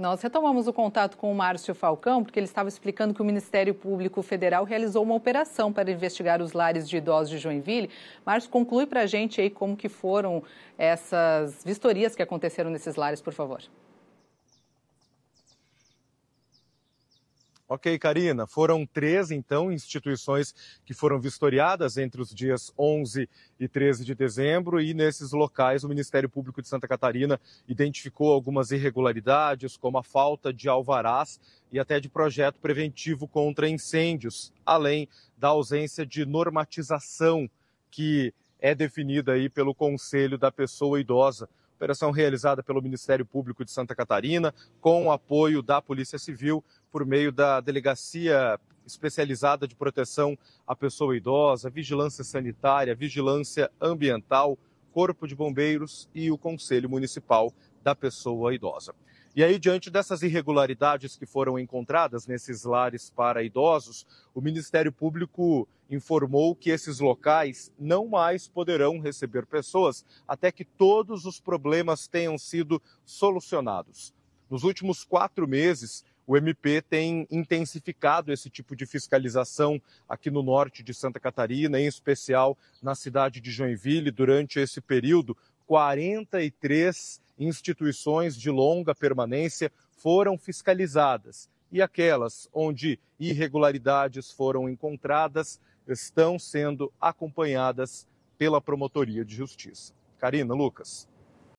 Nós retomamos o contato com o Márcio Falcão, porque ele estava explicando que o Ministério Público Federal realizou uma operação para investigar os lares de idosos de Joinville. Márcio, conclui para a gente aí como que foram essas vistorias que aconteceram nesses lares, por favor. Ok, Karina, foram três, então, instituições que foram vistoriadas entre os dias 11 e 13 de dezembro, e nesses locais o Ministério Público de Santa Catarina identificou algumas irregularidades, como a falta de alvarás e até de projeto preventivo contra incêndios, além da ausência de normatização que é definida aí pelo Conselho da Pessoa Idosa operação realizada pelo Ministério Público de Santa Catarina, com o apoio da Polícia Civil, por meio da Delegacia Especializada de Proteção à Pessoa Idosa, Vigilância Sanitária, Vigilância Ambiental, Corpo de Bombeiros e o Conselho Municipal da Pessoa Idosa. E aí, diante dessas irregularidades que foram encontradas nesses lares para idosos, o Ministério Público informou que esses locais não mais poderão receber pessoas até que todos os problemas tenham sido solucionados. Nos últimos quatro meses, o MP tem intensificado esse tipo de fiscalização aqui no norte de Santa Catarina, em especial na cidade de Joinville, durante esse período. 43 instituições de longa permanência foram fiscalizadas e aquelas onde irregularidades foram encontradas estão sendo acompanhadas pela Promotoria de Justiça. Karina, Lucas.